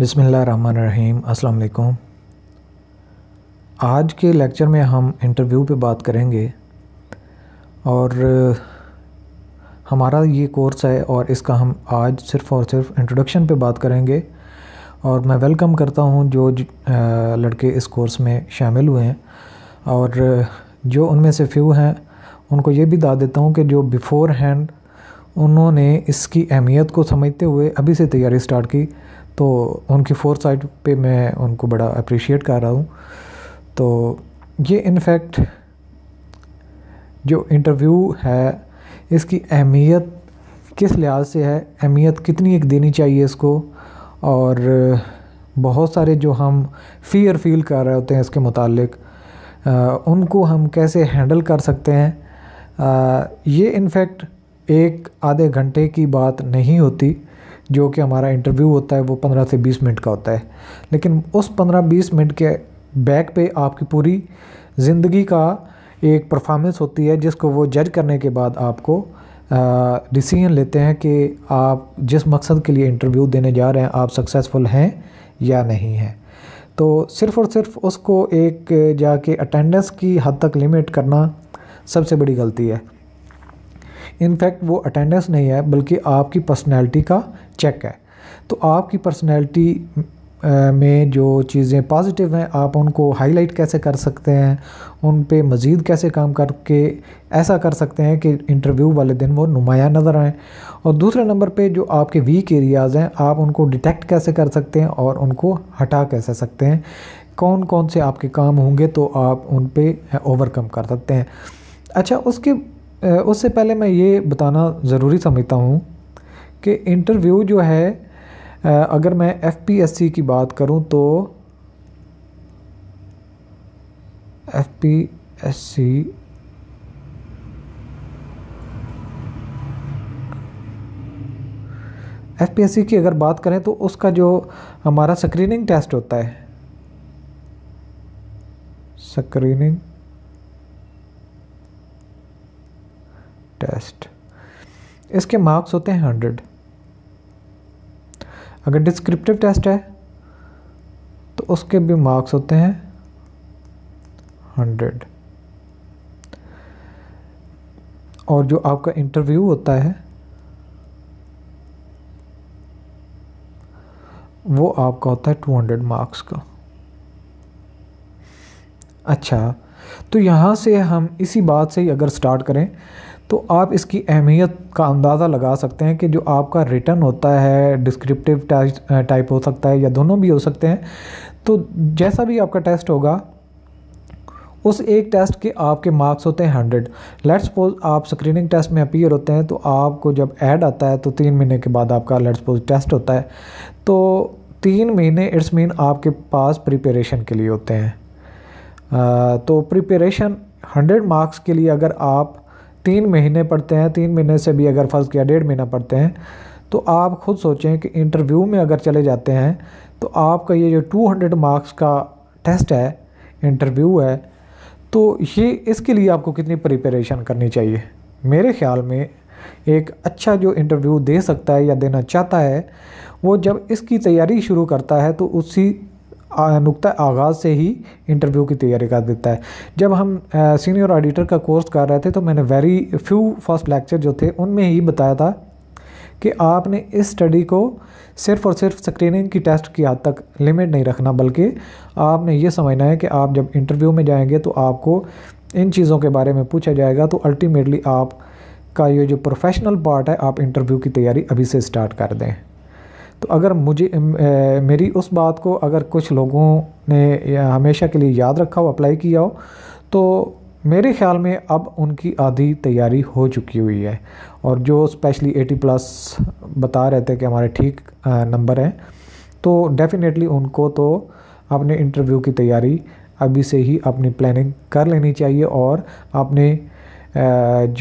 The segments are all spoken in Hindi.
बिसमीम् अल्लाम आज के लेक्चर में हम इंटरव्यू पे बात करेंगे और हमारा ये कोर्स है और इसका हम आज सिर्फ़ और सिर्फ इंट्रोडक्शन पे बात करेंगे और मैं वेलकम करता हूँ जो लड़के इस कोर्स में शामिल हुए हैं और जो उनमें से फ्यू हैं उनको ये भी दा देता हूँ कि जो बिफ़ोर हैंड उन्होंने इसकी अहमियत को समझते हुए अभी से तैयारी स्टार्ट की तो उनकी फोर साइड पे मैं उनको बड़ा अप्रिशिएट कर रहा हूँ तो ये इनफैक्ट जो इंटरव्यू है इसकी अहमियत किस लिहाज से है अहमियत कितनी एक देनी चाहिए इसको और बहुत सारे जो हम फ़ियर फील कर रहे होते हैं इसके मुतालिक उनको हम कैसे हैंडल कर सकते हैं आ, ये इनफैक्ट एक आधे घंटे की बात नहीं होती जो कि हमारा इंटरव्यू होता है वो पंद्रह से बीस मिनट का होता है लेकिन उस पंद्रह बीस मिनट के बैक पे आपकी पूरी ज़िंदगी का एक परफॉर्मेंस होती है जिसको वो जज करने के बाद आपको डिसीजन लेते हैं कि आप जिस मकसद के लिए इंटरव्यू देने जा रहे हैं आप सक्सेसफुल हैं या नहीं हैं तो सिर्फ़ और सिर्फ उसको एक जाके अटेंडेंस की हद तक लिमिट करना सबसे बड़ी गलती है इनफैक्ट वो अटेंडेंस नहीं है बल्कि आपकी पर्सनैलिटी का चेक है तो आपकी पर्सनैलिटी में जो चीज़ें पॉजिटिव हैं आप उनको हाईलाइट कैसे कर सकते हैं उन पे मज़ीद कैसे काम करके ऐसा कर सकते हैं कि इंटरव्यू वाले दिन वो नुमाया नज़र आएँ और दूसरे नंबर पे जो आपके वीक एरियाज़ हैं आप उनको डिटेक्ट कैसे कर सकते हैं और उनको हटा कैसे सकते हैं कौन कौन से आपके काम होंगे तो आप उन पर ओवरकम कर सकते हैं अच्छा उसके उससे पहले मैं ये बताना ज़रूरी समझता हूँ कि इंटरव्यू जो है अगर मैं एफ की बात करूँ तो एफ एफ की अगर बात करें तो उसका जो हमारा स्क्रीनिंग टेस्ट होता है स्क्रीनिंग इसके मार्क्स होते हैं हंड्रेड अगर डिस्क्रिप्टिव टेस्ट है तो उसके भी मार्क्स होते हैं हंड्रेड और जो आपका इंटरव्यू होता है वो आपका होता है टू हंड्रेड मार्क्स का अच्छा तो यहाँ से हम इसी बात से ही अगर स्टार्ट करें तो आप इसकी अहमियत का अंदाज़ा लगा सकते हैं कि जो आपका रिटर्न होता है डिस्क्रिप्टिव टाइप हो सकता है या दोनों भी हो सकते हैं तो जैसा भी आपका टेस्ट होगा उस एक टेस्ट के आपके मार्क्स होते हैं हंड्रेड लेट्स सपोज आप स्क्रीनिंग टेस्ट में अपीयर होते हैं तो आपको जब ऐड आता है तो तीन महीने के बाद आपका लेट्स सपोज टेस्ट होता है तो तीन महीने इट्स मीन आपके पास प्रिपरेशन के लिए होते हैं आ, तो प्रिपरेशन हंड्रेड मार्क्स के लिए अगर आप तीन महीने पढ़ते हैं तीन महीने से भी अगर फ़र्ज़ किया डेढ़ महीना पढ़ते हैं तो आप खुद सोचें कि इंटरव्यू में अगर चले जाते हैं तो आपका ये जो 200 मार्क्स का टेस्ट है इंटरव्यू है तो ये इसके लिए आपको कितनी प्रिपरेशन करनी चाहिए मेरे ख्याल में एक अच्छा जो इंटरव्यू दे सकता है या देना चाहता है वो जब इसकी तैयारी शुरू करता है तो उसी नुकतः आगाज़ से ही इंटरव्यू की तैयारी कर देता है जब हम सीनियर ऑडिटर का कोर्स कर रहे थे तो मैंने वेरी फ्यू फर्स्ट लेक्चर जो थे उनमें ही बताया था कि आपने इस स्टडी को सिर्फ और सिर्फ स्क्रीनिंग की टेस्ट की हद तक लिमिट नहीं रखना बल्कि आपने ये समझना है कि आप जब इंटरव्यू में जाएंगे तो आपको इन चीज़ों के बारे में पूछा जाएगा तो अल्टीमेटली आप का ये जो प्रोफेशनल पार्ट है आप इंटरव्यू की तैयारी अभी से स्टार्ट कर दें तो अगर मुझे ए, मेरी उस बात को अगर कुछ लोगों ने हमेशा के लिए याद रखा हो अप्लाई किया हो तो मेरे ख्याल में अब उनकी आधी तैयारी हो चुकी हुई है और जो स्पेशली 80 प्लस बता रहे थे कि हमारे ठीक नंबर हैं तो डेफ़िनेटली उनको तो अपने इंटरव्यू की तैयारी अभी से ही अपनी प्लानिंग कर लेनी चाहिए और अपने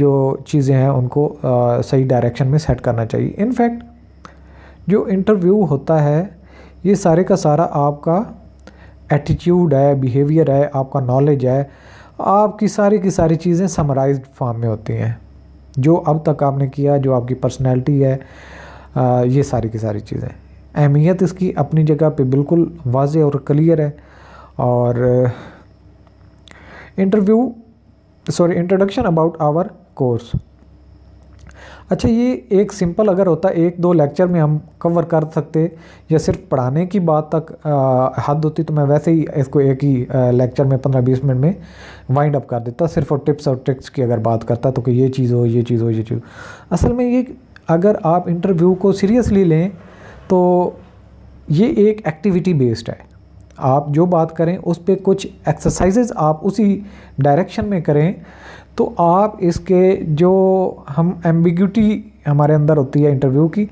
जो चीज़ें हैं उनको सही डायरेक्शन में सेट करना चाहिए इनफैक्ट जो इंटरव्यू होता है ये सारे का सारा आपका एटीट्यूड है बिहेवियर है आपका नॉलेज है आपकी सारी की सारी चीज़ें समराइज फॉर्म में होती हैं जो अब तक आपने किया जो आपकी पर्सनैलिटी है आ, ये सारी की सारी चीज़ें अहमियत इसकी अपनी जगह पे बिल्कुल वाज और क्लियर है और interview sorry introduction about our course अच्छा ये एक सिंपल अगर होता एक दो लेक्चर में हम कवर कर सकते या सिर्फ पढ़ाने की बात तक हद होती तो मैं वैसे ही इसको एक ही लेक्चर में पंद्रह बीस मिनट में वाइंड अप कर देता सिर्फ और टिप्स और ट्रिक्स की अगर बात करता तो कि ये चीज़ हो ये चीज़ हो ये चीज़ असल में ये अगर आप इंटरव्यू को सीरियसली लें तो ये एक एक्टिविटी बेस्ड है आप जो बात करें उस पर कुछ एक्सरसाइजेज आप उसी डायरेक्शन में करें तो आप इसके जो हम एम्बिग्यूटी हमारे अंदर होती है इंटरव्यू की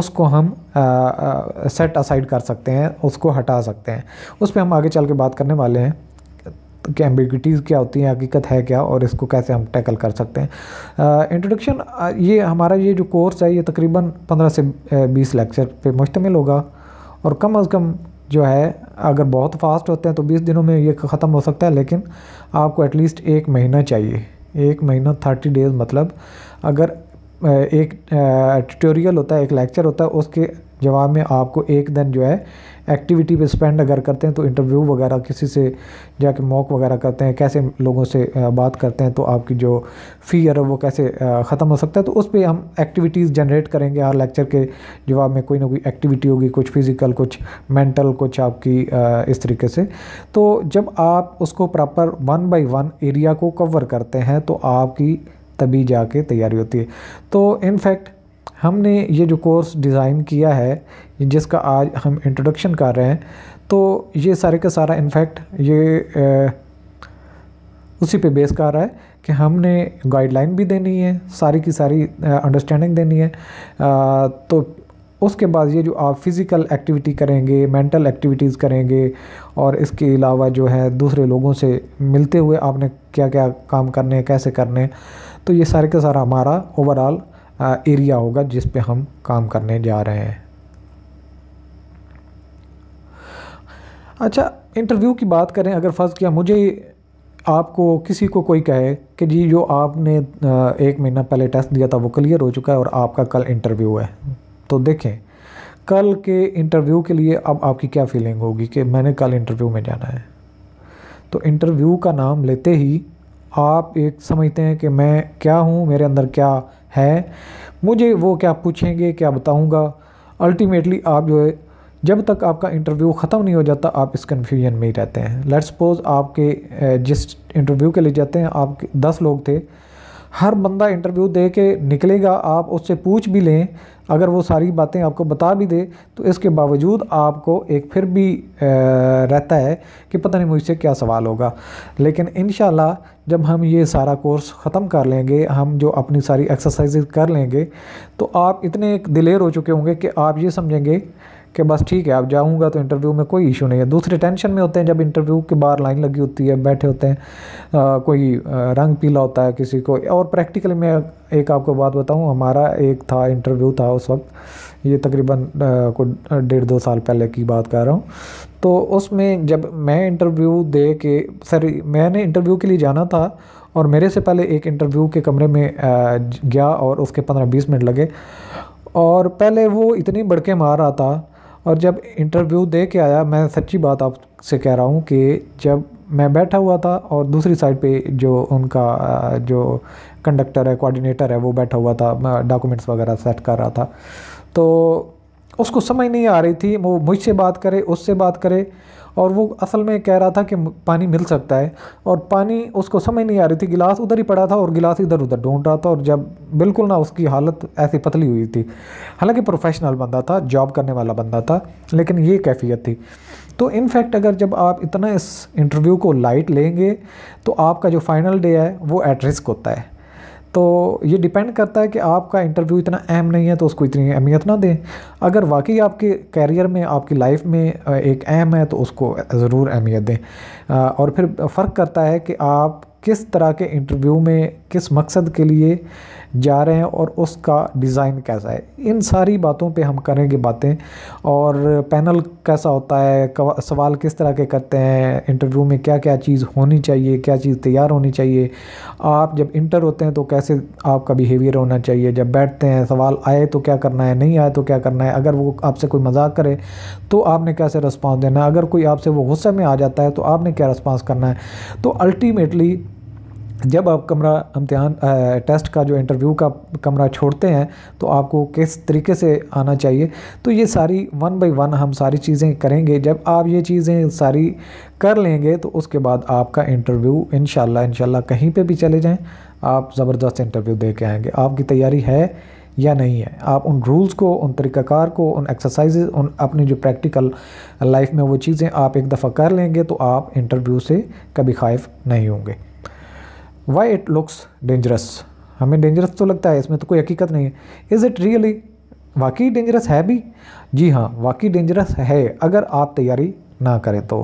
उसको हम सेट असाइड कर सकते हैं उसको हटा सकते हैं उस पर हम आगे चल के बात करने वाले हैं कि एम्बिग्यूटीज़ क्या होती हैं हकीकत है क्या और इसको कैसे हम टैकल कर सकते हैं इंट्रोडक्शन ये हमारा ये जो कोर्स है ये तकरीबन 15 से 20 लेक्चर पे मुश्तमिल होगा और कम अज़ कम जो है अगर बहुत फास्ट होते हैं तो 20 दिनों में ये ख़त्म हो सकता है लेकिन आपको एटलीस्ट एक महीना चाहिए एक महीना थर्टी डेज मतलब अगर एक ट्यूटोरियल होता है एक लेक्चर होता है उसके जवाब में आपको एक दिन जो है एक्टिविटी पे स्पेंड अगर करते हैं तो इंटरव्यू वगैरह किसी से जाके मॉक वगैरह करते हैं कैसे लोगों से बात करते हैं तो आपकी जो फियर है वो कैसे ख़त्म हो सकता है तो उस पर हम एक्टिविटीज़ जनरेट करेंगे हर लेक्चर के जवाब में कोई ना कोई एक्टिविटी होगी कुछ फिज़िकल कुछ मेंटल कुछ आपकी इस तरीके से तो जब आप उसको proper one by one area को कवर करते हैं तो आपकी तभी जाके तैयारी होती है तो इनफैक्ट हमने ये जो कोर्स डिज़ाइन किया है जिसका आज हम इंट्रोडक्शन कर रहे हैं तो ये सारे का सारा इनफैक्ट ये ए, उसी पे बेस कर रहा है कि हमने गाइडलाइन भी देनी है सारी की सारी अंडरस्टैंडिंग देनी है आ, तो उसके बाद ये जो आप फिज़िकल एक्टिविटी करेंगे मेंटल एक्टिविटीज़ करेंगे और इसके अलावा जो है दूसरे लोगों से मिलते हुए आपने क्या क्या काम करने हैं कैसे करने तो ये सारे का सारा हमारा ओवरऑल एरिया होगा जिस पे हम काम करने जा रहे हैं अच्छा इंटरव्यू की बात करें अगर फ़र्ज़ किया मुझे आपको किसी को कोई कहे कि जी जो आपने एक महीना पहले टेस्ट दिया था वो क्लियर हो चुका है और आपका कल इंटरव्यू है तो देखें कल के इंटरव्यू के लिए अब आपकी क्या फीलिंग होगी कि मैंने कल इंटरव्यू में जाना है तो इंटरव्यू का नाम लेते ही आप एक समझते हैं कि मैं क्या हूँ मेरे अंदर क्या है मुझे वो क्या पूछेंगे क्या बताऊँगा अल्टीमेटली आप जो है जब तक आपका इंटरव्यू ख़त्म नहीं हो जाता आप इस कन्फ्यूजन में ही रहते हैं लेट सपोज आपके जिस इंटरव्यू के लिए जाते हैं आप दस लोग थे हर बंदा इंटरव्यू दे के निकलेगा आप उससे पूछ भी लें अगर वो सारी बातें आपको बता भी दे तो इसके बावजूद आपको एक फिर भी रहता है कि पता नहीं मुझसे क्या सवाल होगा लेकिन इन जब हम ये सारा कोर्स ख़त्म कर लेंगे हम जो अपनी सारी एक्सरसाइज कर लेंगे तो आप इतने दिलेर हो चुके होंगे कि आप ये समझेंगे कि बस ठीक है आप जाऊँगा तो इंटरव्यू में कोई इशू नहीं है दूसरे टेंशन में होते हैं जब इंटरव्यू के बाहर लाइन लगी होती है बैठे होते हैं आ, कोई रंग पीला होता है किसी को और प्रैक्टिकली मैं एक आपको बात बताऊँ हमारा एक था इंटरव्यू था उस वक्त ये तकरीबन को डेढ़ दो साल पहले की बात कर रहा हूँ तो उसमें जब मैं इंटरव्यू दे के सर मैंने इंटरव्यू के लिए जाना था और मेरे से पहले एक इंटरव्यू के कमरे में गया और उसके पंद्रह बीस मिनट लगे और पहले वो इतनी बड़के मार रहा था और जब इंटरव्यू दे के आया मैं सच्ची बात आपसे कह रहा हूँ कि जब मैं बैठा हुआ था और दूसरी साइड पे जो उनका जो कंडक्टर है कोऑर्डिनेटर है वो बैठा हुआ था डॉक्यूमेंट्स वगैरह सेट कर रहा था तो उसको समझ नहीं आ रही थी वो मुझसे बात करे उससे बात करे और वो असल में कह रहा था कि पानी मिल सकता है और पानी उसको समझ नहीं आ रही थी गिलास उधर ही पड़ा था और गिलास इधर उधर ढूंढ रहा था और जब बिल्कुल ना उसकी हालत ऐसी पतली हुई थी हालांकि प्रोफेशनल बंदा था जॉब करने वाला बंदा था लेकिन ये कैफियत थी तो इनफैक्ट अगर जब आप इतना इस इंटरव्यू को लाइट लेंगे तो आपका जो फाइनल डे है वो एट रिस्क होता है तो ये डिपेंड करता है कि आपका इंटरव्यू इतना अहम नहीं है तो उसको इतनी अहमियत ना दें अगर वाकई आपके कैरियर में आपकी लाइफ में एक अहम है तो उसको ज़रूर अहमियत दें और फिर फ़र्क करता है कि आप किस तरह के इंटरव्यू में किस मकसद के लिए जा रहे हैं और उसका डिज़ाइन कैसा है इन सारी बातों पे हम करेंगे बातें और पैनल कैसा होता है सवाल किस तरह के करते हैं इंटरव्यू में क्या क्या चीज़ होनी चाहिए क्या चीज़ तैयार होनी चाहिए आप जब इंटर होते हैं तो कैसे आपका बिहेवियर होना चाहिए जब बैठते हैं सवाल आए तो क्या करना है नहीं आए तो क्या करना है अगर वो आपसे कोई मजाक करे तो आपने कैसे रिस्पॉन्स देना है अगर कोई आपसे वो गुस्से में आ जाता है तो आपने क्या रिस्पॉन्स करना है तो अल्टीमेटली जब आप कमरा इम्तहान टेस्ट का जो इंटरव्यू का कमरा छोड़ते हैं तो आपको किस तरीके से आना चाहिए तो ये सारी वन बाय वन हम सारी चीज़ें करेंगे जब आप ये चीज़ें सारी कर लेंगे तो उसके बाद आपका इंटरव्यू इन शाला कहीं पे भी चले जाएं आप ज़बरदस्त इंटरव्यू दे के आएँगे आपकी तैयारी है या नहीं है आप उन रूल्स को उन तरीक़ाकार को उन एक्सरसाइज उन अपनी जो प्रैक्टिकल लाइफ में वो चीज़ें आप एक दफ़ा कर लेंगे तो आप इंटरव्यू से कभी खाइफ नहीं होंगे वाई इट लुक्स डेंजरस हमें डेंजरस तो लगता है इसमें तो कोई हकीकत नहीं है इज़ इट रियली वाकई डेंजरस है भी जी हाँ वाकई डेंजरस है अगर आप तैयारी ना करें तो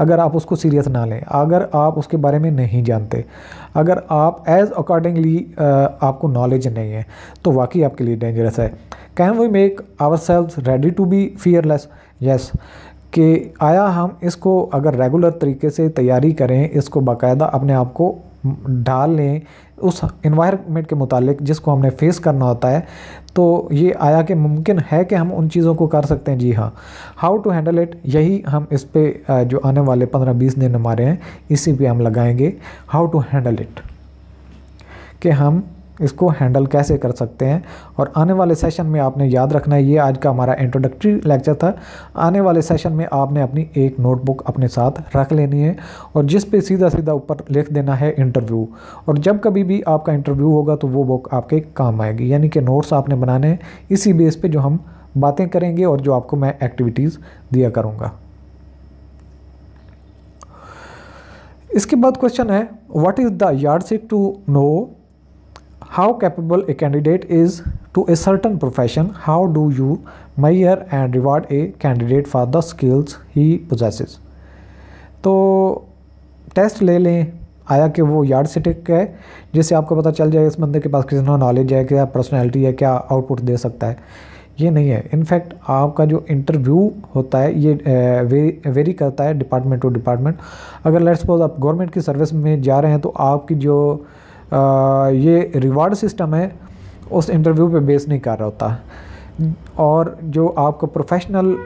अगर आप उसको सीरियस ना लें अगर आप उसके बारे में नहीं जानते अगर आप एज़ अकॉर्डिंगली आपको नॉलेज नहीं है तो वाकई आपके लिए डेंजरस है can we make ourselves ready to be fearless yes कि आया हम इसको अगर रेगुलर तरीके से तैयारी करें इसको बाकायदा अपने आप को डाल लें उस इन्वायरमेंट के मुतालिक जिसको हमने फेस करना होता है तो ये आया कि मुमकिन है कि हम उन चीज़ों को कर सकते हैं जी हाँ हाउ टू हैंडल इट यही हम इस पर जो आने वाले पंद्रह बीस दिन हमारे हैं इसी पर हम लगाएंगे हाउ टू हैंडल इट कि हम इसको हैंडल कैसे कर सकते हैं और आने वाले सेशन में आपने याद रखना है ये आज का हमारा इंट्रोडक्टरी लेक्चर था आने वाले सेशन में आपने अपनी एक नोटबुक अपने साथ रख लेनी है और जिस पे सीधा सीधा ऊपर लिख देना है इंटरव्यू और जब कभी भी आपका इंटरव्यू होगा तो वो बुक आपके काम आएगी यानी कि नोट्स आपने बनाने हैं इसी बेस पर जो हम बातें करेंगे और जो आपको मैं एक्टिविटीज़ दिया करूँगा इसके बाद क्वेश्चन है what is the yardstick to know how capable a candidate is to a certain profession how do you measure and reward a candidate for the skills he possesses तो टेस्ट ले लें आया कि वो यार्ड सिटिक है जिससे आपको पता चल जाए इस बंदे के पास कितना नॉलेज है क्या पर्सनैलिटी है क्या आउटपुट दे सकता है ये नहीं है इनफैक्ट आपका जो इंटरव्यू होता है ये वे, वेरी करता है डिपार्टमेंट टू डिपार्टमेंट अगर लेट्स सपोज आप गवर्नमेंट की सर्विस में जा रहे हैं तो आपकी जो ये रिवार्ड सिस्टम है उस इंटरव्यू पे बेस नहीं कर रहा होता और जो आपका प्रोफेशनल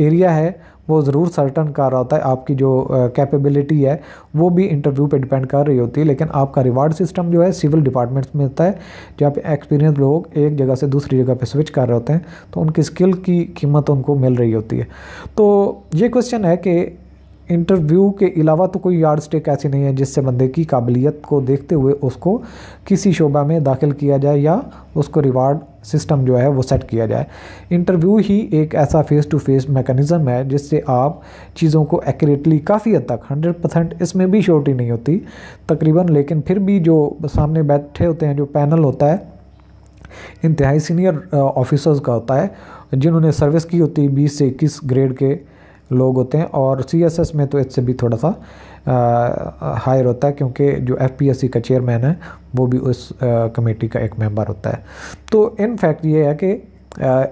एरिया है वो ज़रूर सर्टन कर रहा होता है आपकी जो कैपेबिलिटी है वो भी इंटरव्यू पे डिपेंड कर रही होती है लेकिन आपका रिवार्ड सिस्टम जो है सिविल डिपार्टमेंट्स में होता है जहाँ पे एक्सपीरियंस लोग एक जगह से दूसरी जगह पे स्विच कर रहे होते हैं तो उनकी स्किल की कीमत उनको मिल रही होती है तो ये क्वेश्चन है कि इंटरव्यू के अलावा तो कोई यार्ड स्टेक ऐसी नहीं है जिससे बंदे की काबिलियत को देखते हुए उसको किसी शोबा में दाखिल किया जाए या उसको रिवार्ड सिस्टम जो है वो सेट किया जाए इंटरव्यू ही एक ऐसा फेस टू फेस मैकेनिज़्म है जिससे आप चीज़ों को एक्यूरेटली काफ़ी हद तक 100 परसेंट इसमें भी श्योरिटी नहीं होती तकरीबन लेकिन फिर भी जो सामने बैठे होते हैं जो पैनल होता है इंतहाई सीनियर ऑफिसर्स का होता है जिन्होंने सर्विस की होती है बीस से इक्कीस ग्रेड के लोग होते हैं और सी एस एस में तो इससे भी थोड़ा सा हायर होता है क्योंकि जो एफ पी एस सी का चेयरमैन है वो भी उस कमेटी का एक मेंबर होता है तो इन फैक्ट ये है कि आ,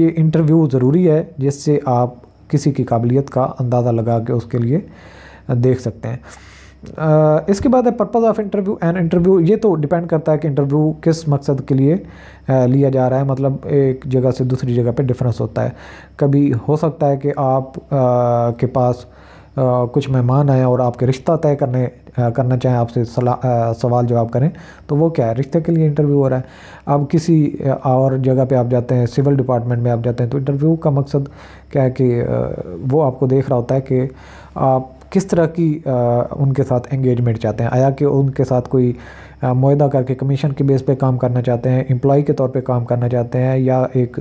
ये इंटरव्यू ज़रूरी है जिससे आप किसी की काबिलियत का अंदाज़ा लगा के उसके लिए देख सकते हैं इसके बाद है purpose of interview and interview ये तो डिपेंड करता है कि इंटरव्यू किस मकसद के लिए लिया जा रहा है मतलब एक जगह से दूसरी जगह पे डिफरेंस होता है कभी हो सकता है कि आप के पास कुछ मेहमान आए और आपके रिश्ता तय करने करना चाहें आपसे सवाल जवाब करें तो वो क्या है रिश्ते के लिए इंटरव्यू हो रहा है अब किसी और जगह पे आप जाते हैं सिविल डिपार्टमेंट में आप जाते हैं तो इंटरव्यू का मकसद क्या है कि वो आपको देख रहा होता है कि आप किस तरह की आ, उनके साथ एंगेजमेंट चाहते हैं आया कि उनके साथ कोई माहा करके कमीशन के बेस पे काम करना चाहते हैं एम्प्लॉ के तौर पे काम करना चाहते हैं या एक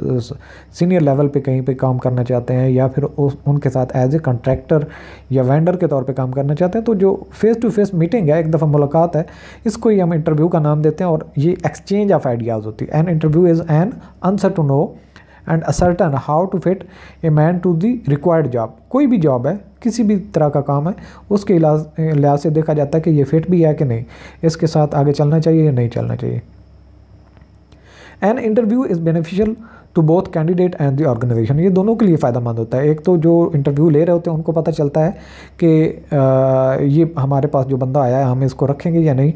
सीनियर लेवल पे कहीं पे काम करना चाहते हैं या फिर उस उनके साथ एज ए कंट्रैक्टर या वेंडर के तौर पे काम करना चाहते हैं तो जो फेस टू फेस मीटिंग है एक दफ़ा मुलाकात है इसको ही हम इंटरव्यू का नाम देते हैं और ये एक्सचेंज ऑफ आइडियाज़ होती है an interview is an answer to know and ascertain how to fit a man to the required job कोई भी जॉब है किसी भी तरह का काम है उसके लिहाज से देखा जाता है कि ये फिट भी है कि नहीं इसके साथ आगे चलना चाहिए या नहीं चलना चाहिए an interview is beneficial to both candidate and the organisation ये दोनों के लिए फ़ायदा मंद होता है एक तो जो इंटरव्यू ले रहे होते हैं उनको पता चलता है कि ये हमारे पास जो बंदा आया है हम इसको रखेंगे या नहीं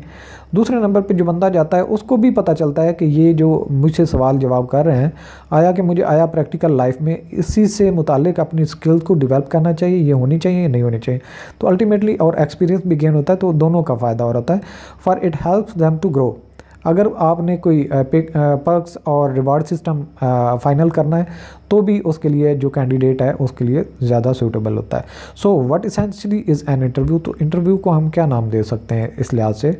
दूसरे नंबर पे जो बंदा जाता है उसको भी पता चलता है कि ये जो मुझसे सवाल जवाब कर रहे हैं आया कि मुझे आया प्रैक्टिकल लाइफ में इसी से मुतक अपनी स्किल्स को डिवेल्प करना चाहिए ये होनी चाहिए या नहीं होनी चाहिए तो अल्टीमेटली और एक्सपीरियंस भी गेन होता है तो दोनों का फ़ायदा हो रहा है for it helps them to grow अगर आपने कोई पर्कस और रिवार्ड सिस्टम फाइनल करना है तो भी उसके लिए जो कैंडिडेट है उसके लिए ज़्यादा सूटेबल होता है so what essentially is an interview तो इंटरव्यू को हम क्या नाम दे सकते हैं इस लिहाज से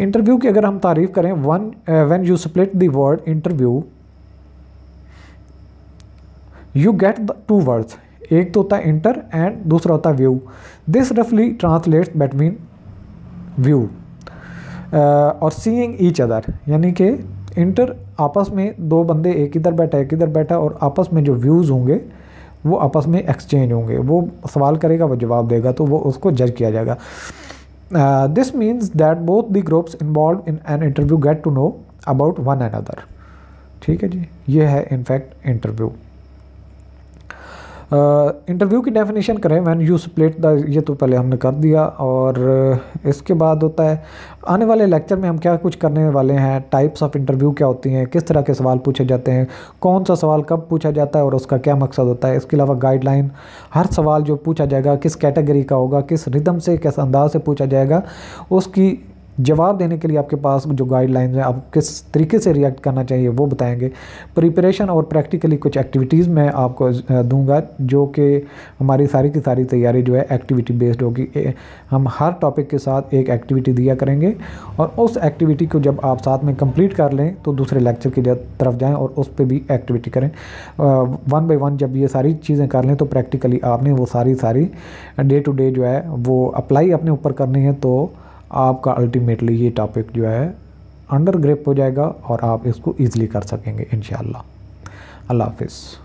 इंटरव्यू की अगर हम तारीफ करें one when you split the word interview you get the two words एक तो होता है इंटर एंड दूसरा होता है व्यू दिस रफली ट्रांसलेट्स बिटवीन व्यू और सीइंग ईच अदर यानी कि इंटर आपस में दो बंदे एक इधर बैठा एक इधर बैठा और आपस में जो व्यूज़ होंगे वो आपस में एक्सचेंज होंगे वो सवाल करेगा वो जवाब देगा तो वो उसको जज किया जाएगा Uh, this means that both the groups involved in an interview get to know about one another ठीक है जी ये है इनफैक्ट इंटरव्यू इंटरव्यू की डेफिनेशन करें वैन यू स्प्लिट द ये तो पहले हमने कर दिया और इसके बाद होता है आने वाले लेक्चर में हम क्या कुछ करने वाले हैं टाइप्स ऑफ इंटरव्यू क्या होती हैं किस तरह के सवाल पूछे जाते हैं कौन सा सवाल कब पूछा जाता है और उसका क्या मकसद होता है इसके अलावा गाइडलाइन हर सवाल जो पूछा जाएगा किस कैटेगरी का होगा किस रिदम से किस अंदाज से पूछा जाएगा उसकी जवाब देने के लिए आपके पास जो गाइडलाइंस हैं आप किस तरीके से रिएक्ट करना चाहिए वो बताएंगे प्रिपरेशन और प्रैक्टिकली कुछ एक्टिविटीज़ मैं आपको दूंगा जो कि हमारी सारी की सारी तैयारी जो है एक्टिविटी बेस्ड होगी हम हर टॉपिक के साथ एक एक्टिविटी दिया करेंगे और उस एक्टिविटी को जब आप साथ में कम्प्लीट कर लें तो दूसरे लेक्चर की तरफ जाएँ और उस पर भी एक्टिविटी करें वन बाई वन जब ये सारी चीज़ें कर लें तो प्रैक्टिकली आपने वो सारी सारी डे टू डे जो है वो अप्लाई अपने ऊपर करनी है तो आपका अल्टीमेटली ये टॉपिक जो है अंडर ग्रेप हो जाएगा और आप इसको ईजिली कर सकेंगे इन अल्लाह हाफिज़